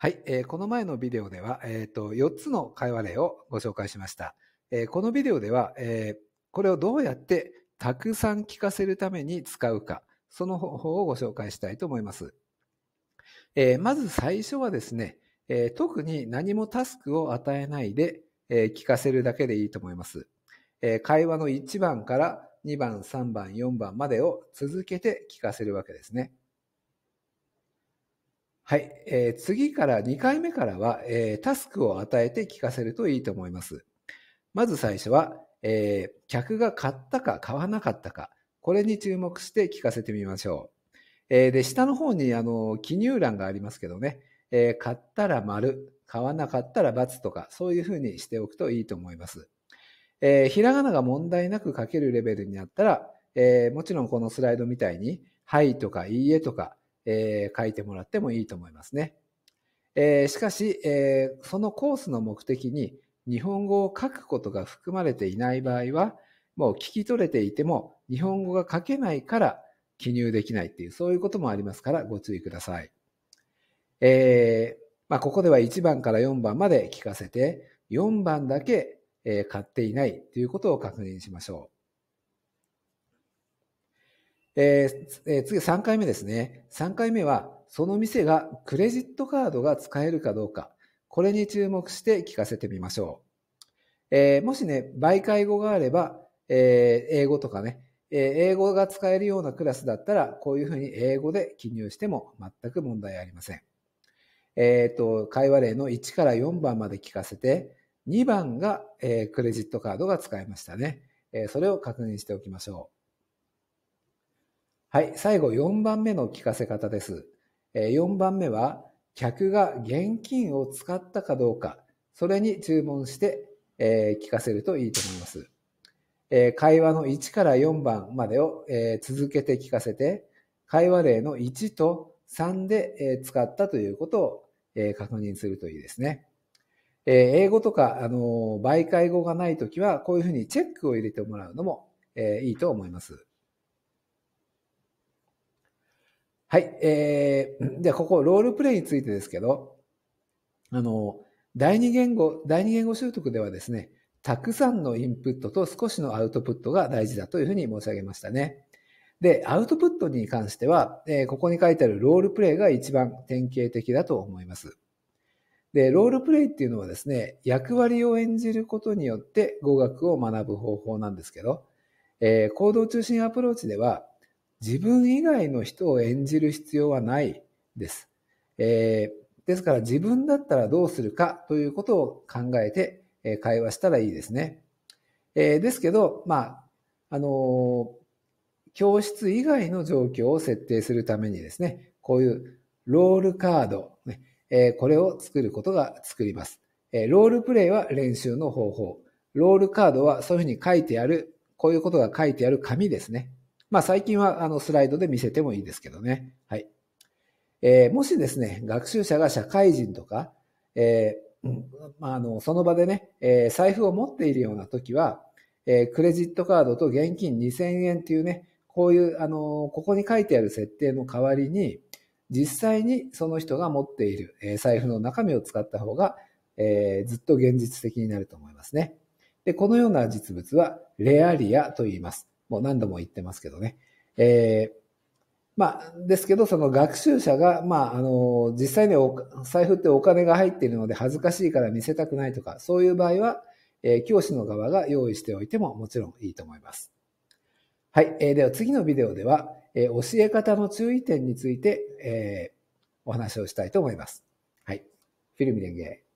はい、えー、この前のビデオでは、えーと、4つの会話例をご紹介しました。えー、このビデオでは、えー、これをどうやってたくさん聞かせるために使うか、その方法をご紹介したいと思います。えー、まず最初はですね、え特に何もタスクを与えないで、え聞かせるだけでいいと思います。え会話の1番から2番、3番、4番までを続けて聞かせるわけですね。はい、えー、次から2回目からは、えー、タスクを与えて聞かせるといいと思います。まず最初は、えー、客が買ったか買わなかったか、これに注目して聞かせてみましょう。えー、で、下の方にあの記入欄がありますけどね、えー、買ったら丸、買わなかったら×とか、そういうふうにしておくといいと思います。えー、ひらがなが問題なく書けるレベルになったら、えー、もちろんこのスライドみたいに、はいとかいいえとか、えー、書いてもらってもいいと思いますね。えー、しかし、えー、そのコースの目的に日本語を書くことが含まれていない場合は、もう聞き取れていても日本語が書けないから記入できないっていう、そういうこともありますからご注意ください。えー、まあ、ここでは1番から4番まで聞かせて、4番だけ、え買っていないということを確認しましょう。えーえー、次3回目ですね。3回目は、その店がクレジットカードが使えるかどうか、これに注目して聞かせてみましょう。えー、もしね、媒介語があれば、えー、英語とかね、えー、英語が使えるようなクラスだったら、こういうふうに英語で記入しても全く問題ありません。えー、と、会話例の1から4番まで聞かせて、2番が、えー、クレジットカードが使えましたね。えー、それを確認しておきましょう。はい、最後4番目の聞かせ方です。4番目は、客が現金を使ったかどうか、それに注文して聞かせるといいと思います。会話の1から4番までを続けて聞かせて、会話例の1と3で使ったということを確認するといいですね。英語とか、あの、媒介語がないときは、こういうふうにチェックを入れてもらうのもいいと思います。はい。えー、じゃあここ、ロールプレイについてですけど、あの、第二言語、第二言語習得ではですね、たくさんのインプットと少しのアウトプットが大事だというふうに申し上げましたね。で、アウトプットに関しては、えー、ここに書いてあるロールプレイが一番典型的だと思います。で、ロールプレイっていうのはですね、役割を演じることによって語学を学ぶ方法なんですけど、えー、行動中心アプローチでは、自分以外の人を演じる必要はないです。えー、ですから自分だったらどうするかということを考えて、えー、会話したらいいですね。えー、ですけど、まあ、あの教室以外の状況を設定するためにですね、こういうロールカード、ねえこれを作ることが作ります。えロールプレイは練習の方法。ロールカードはそういうふうに書いてある、こういうことが書いてある紙ですね。まあ、最近はあのスライドで見せてもいいですけどね。はい。えー、もしですね、学習者が社会人とか、えー、まあ、のその場でね、えー、財布を持っているような時は、えクレジットカードと現金2000円っていうね、こういう、あのここに書いてある設定の代わりに、実際にその人が持っている、え財布の中身を使った方が、えずっと現実的になると思いますね。で、このような実物はレアリアと言います。もう何度も言ってますけどね。えー、まあ、ですけど、その学習者が、まあ、あの、実際にお財布ってお金が入っているので恥ずかしいから見せたくないとか、そういう場合は、えー、教師の側が用意しておいてももちろんいいと思います。はい。えー、では次のビデオでは、えー、教え方の注意点について、えー、お話をしたいと思います。はい。フィルミレンゲー。